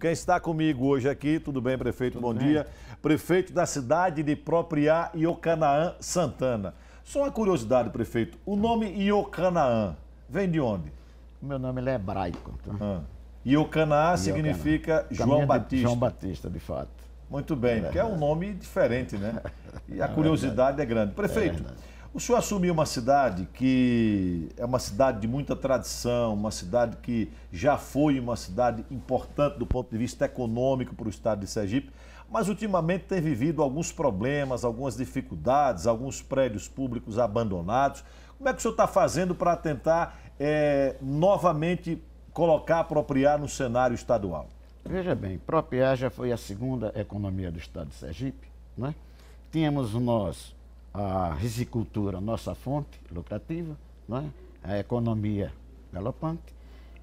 Quem está comigo hoje aqui, tudo bem, prefeito? Tudo bom bem. dia. Prefeito da cidade de Propriá, Iocanaã, Santana. Só uma curiosidade, prefeito. O nome Iocanaã vem de onde? Meu nome é hebraico. Então. Ah. Iocanaã, significa João Batista. João Batista, de fato. Muito bem, é porque é um nome diferente, né? E a é curiosidade é, é grande. É prefeito, é o senhor assumiu uma cidade que é uma cidade de muita tradição, uma cidade que já foi uma cidade importante do ponto de vista econômico para o estado de Sergipe, mas ultimamente tem vivido alguns problemas, algumas dificuldades, alguns prédios públicos abandonados. Como é que o senhor está fazendo para tentar é, novamente colocar, apropriar no cenário estadual? Veja bem, Propriar já foi a segunda economia do estado de Sergipe, né? Tínhamos nós a risicultura, nossa fonte lucrativa, né? a economia galopante,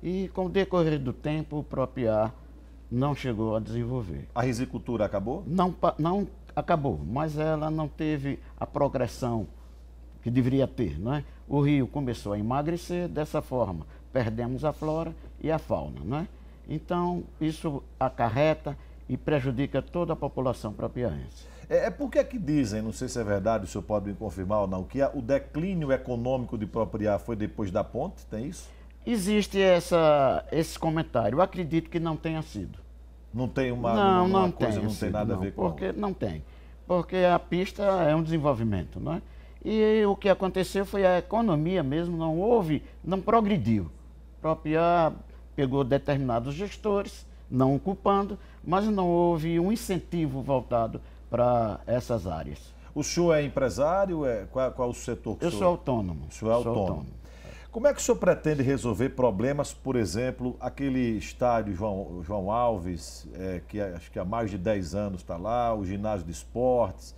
e com o decorrer do tempo o próprio ar não chegou a desenvolver. A risicultura acabou? Não, não acabou, mas ela não teve a progressão que deveria ter. Né? O rio começou a emagrecer, dessa forma perdemos a flora e a fauna. Né? Então isso acarreta e prejudica toda a população propiaense. É, é porque é que dizem, não sei se é verdade, o senhor pode me confirmar ou não, que a, o declínio econômico de propriar foi depois da ponte, tem isso? Existe essa, esse comentário. Eu acredito que não tenha sido. Não tem uma, não, uma não coisa, não sido, tem nada não, a ver com... Porque não tem. Porque a pista é um desenvolvimento, não é? E o que aconteceu foi a economia mesmo, não houve, não progrediu. Propriar pegou determinados gestores, não ocupando, mas não houve um incentivo voltado para essas áreas. O senhor é empresário? É, qual, qual é o setor que Eu o senhor... sou autônomo. O senhor é autônomo. autônomo. Como é que o senhor pretende resolver problemas, por exemplo, aquele estádio João, João Alves, é, que acho que há mais de 10 anos está lá, o ginásio de esportes.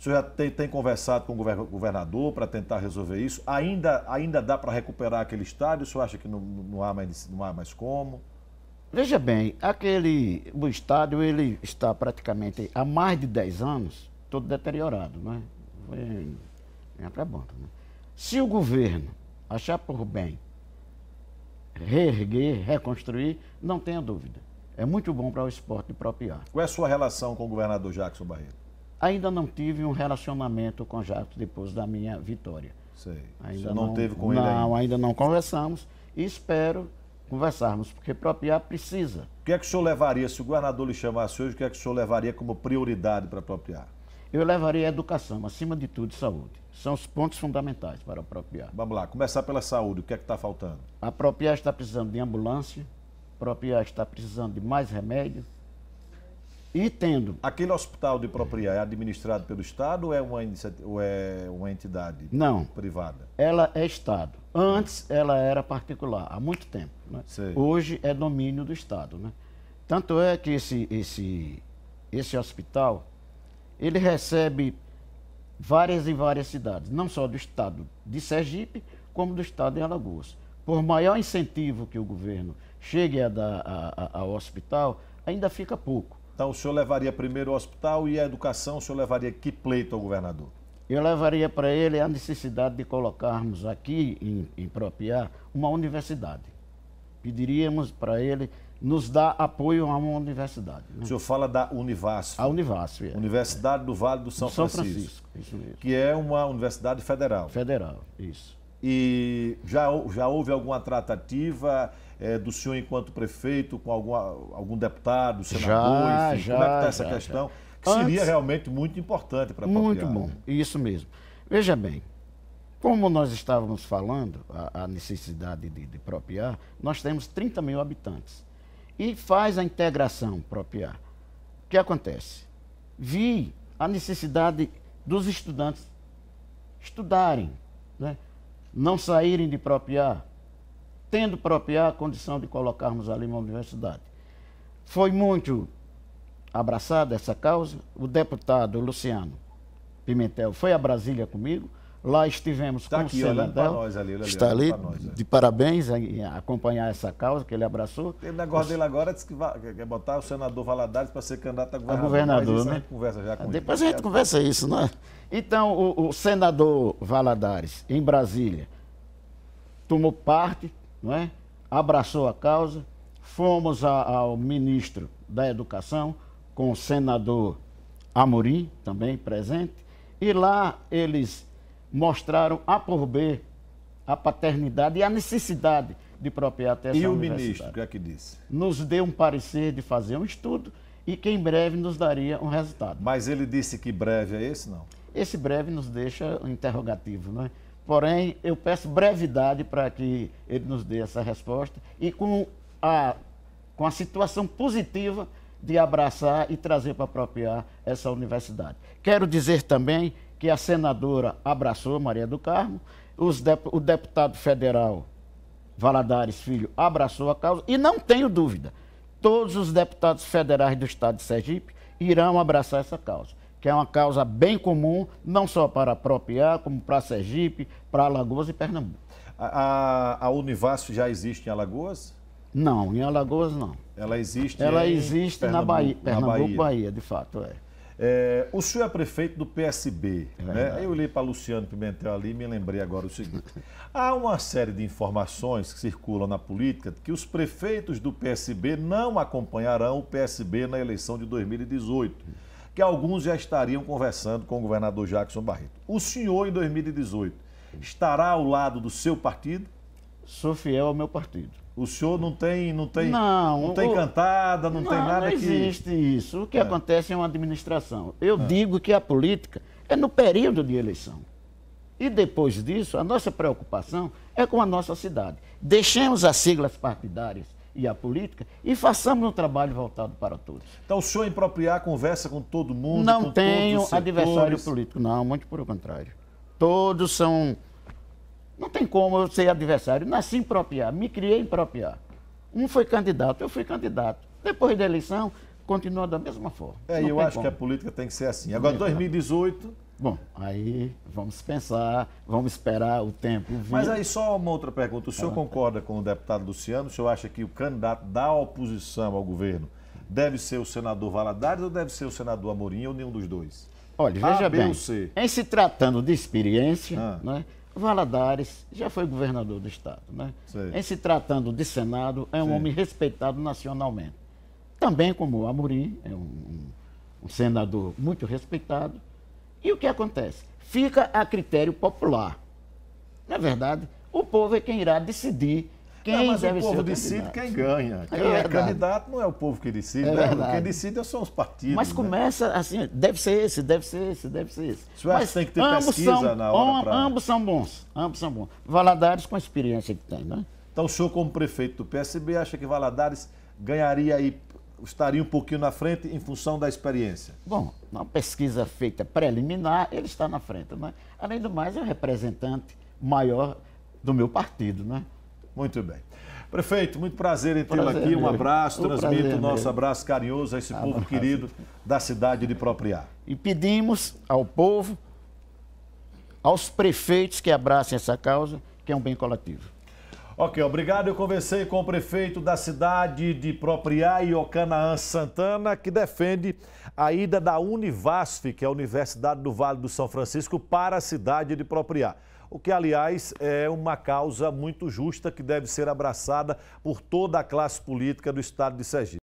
O senhor já tem, tem conversado com o governador para tentar resolver isso? Ainda, ainda dá para recuperar aquele estádio? O senhor acha que não, não, há mais, não há mais como? Veja bem, aquele, o estádio ele está praticamente há mais de 10 anos todo deteriorado, né? Foi, é para banda, né? Se o governo achar por bem reerguer, reconstruir, não tenha dúvida. É muito bom para o esporte de propriar. Qual é a sua relação com o governador Jackson Barreto? Ainda não tive um relacionamento com Jackson depois da minha vitória. Sei. Ainda Você não, não teve com não, ele? Não, ainda não conversamos e espero conversarmos, porque propriar precisa. O que é que o senhor levaria, se o governador lhe chamasse hoje, o que é que o senhor levaria como prioridade para apropriar? Eu levaria a educação, acima de tudo, saúde. São os pontos fundamentais para apropriar. Vamos lá, começar pela saúde, o que é que está faltando? A apropriar está precisando de ambulância, apropriar está precisando de mais remédio, e tendo. Aquele hospital de propriedade é administrado pelo Estado ou é uma, ou é uma entidade Não, privada? Ela é Estado. Antes ela era particular, há muito tempo. Né? Hoje é domínio do Estado. Né? Tanto é que esse, esse, esse hospital, ele recebe várias e várias cidades, não só do Estado de Sergipe, como do Estado de Alagoas. Por maior incentivo que o governo chegue a dar ao hospital, ainda fica pouco. Então, o senhor levaria primeiro o hospital e a educação, o senhor levaria que pleito ao governador? Eu levaria para ele a necessidade de colocarmos aqui em, em Propiar uma universidade. Pediríamos para ele nos dar apoio a uma universidade. Né? O senhor fala da Univasf. A Univasf. É. Universidade é. do Vale do São, São Francisco, Francisco. Que é uma universidade federal. Federal, isso. E já, já houve alguma tratativa? é, do senhor enquanto prefeito com algum, algum deputado, senador, já, enfim, já, como é que está essa já, questão? Já. Que Antes, seria realmente muito importante para a Muito bom, isso mesmo. Veja bem, como nós estávamos falando, a, a necessidade de, de propiar, nós temos 30 mil habitantes. E faz a integração propiar. O que acontece? Vi a necessidade dos estudantes estudarem, né? não saírem de propiar, tendo própria a condição de colocarmos ali uma universidade. Foi muito abraçada essa causa. O deputado Luciano Pimentel foi a Brasília comigo. Lá estivemos tá com aqui, o senador. ali, está ali, nós, é. de parabéns em acompanhar essa causa que ele abraçou. O negócio dele agora disse que vai, quer botar o senador Valadares para ser candidato a governador. A governador é né? A Depois ele. a gente conversa isso, é? Então, o, o senador Valadares, em Brasília, tomou parte não é? abraçou a causa, fomos a, ao ministro da Educação, com o senador Amorim, também presente, e lá eles mostraram A por B a paternidade e a necessidade de essa até E o ministro, o que é que disse? Nos deu um parecer de fazer um estudo e que em breve nos daria um resultado. Mas ele disse que breve é esse, não? Esse breve nos deixa um interrogativo, não é? Porém, eu peço brevidade para que ele nos dê essa resposta e com a, com a situação positiva de abraçar e trazer para apropriar essa universidade. Quero dizer também que a senadora abraçou Maria do Carmo, o deputado federal Valadares Filho abraçou a causa e não tenho dúvida, todos os deputados federais do estado de Sergipe irão abraçar essa causa que é uma causa bem comum, não só para Propiar, como para Sergipe, para Alagoas e Pernambuco. A, a, a Univasf já existe em Alagoas? Não, em Alagoas não. Ela existe Ela existe na Bahia, Pernambuco, na Bahia. Bahia, de fato, é. é. o senhor é prefeito do PSB, é né? Eu olhei para Luciano Pimentel ali e me lembrei agora o seguinte. Há uma série de informações que circulam na política que os prefeitos do PSB não acompanharão o PSB na eleição de 2018 que alguns já estariam conversando com o governador Jackson Barreto. O senhor, em 2018, estará ao lado do seu partido? Sou fiel ao meu partido. O senhor não tem, não tem, não, não tem o... cantada, não, não, tem nada não existe que... isso. O que é. acontece é uma administração. Eu é. digo que a política é no período de eleição. E depois disso, a nossa preocupação é com a nossa cidade. Deixemos as siglas partidárias e a política e façamos um trabalho voltado para todos. Então o senhor impropriar conversa com todo mundo? Não tenho adversário político, não, muito pelo contrário. Todos são. Não tem como eu ser adversário. Nasci impropriar, me criei impropriar. Um foi candidato, eu fui candidato. Depois da eleição, continua da mesma forma. É, não eu acho como. que a política tem que ser assim. Agora, 2018 Bom, aí vamos pensar, vamos esperar o tempo vir. Mas aí só uma outra pergunta. O senhor ah. concorda com o deputado Luciano? O senhor acha que o candidato da oposição ao governo deve ser o senador Valadares ou deve ser o senador Amorim ou nenhum dos dois? Olha, veja A, B, bem, em se tratando de experiência, ah. né, Valadares já foi governador do Estado. Né? Em se tratando de Senado, é um Sim. homem respeitado nacionalmente. Também como o Amorim, é um, um, um senador muito respeitado e o que acontece? Fica a critério popular. Na é verdade, o povo é quem irá decidir quem não, mas deve o povo decide candidato. quem ganha. É quem é, é, candidato não é o povo que decide, é né? quem decide é são os partidos. Mas né? começa né? assim, deve ser esse, deve ser esse, deve ser esse. Você mas tem que ter pesquisa são, na hora pra... Ambos são bons, ambos são bons. Valadares com a experiência que tem, né? Então o senhor como prefeito do PSB acha que Valadares ganharia aí estaria um pouquinho na frente em função da experiência? Bom, uma pesquisa feita preliminar, ele está na frente. Né? Além do mais, é o representante maior do meu partido. Né? Muito bem. Prefeito, muito prazer em tê-lo aqui. Um abraço. Transmito o, é nosso abraço carinhoso a esse abraço. povo querido da cidade de Propriá. E pedimos ao povo, aos prefeitos que abracem essa causa, que é um bem coletivo. Ok, obrigado. Eu conversei com o prefeito da cidade de Propriá, Iocanaã Santana, que defende a ida da Univasf, que é a Universidade do Vale do São Francisco, para a cidade de Propriá. O que, aliás, é uma causa muito justa que deve ser abraçada por toda a classe política do estado de Sergipe.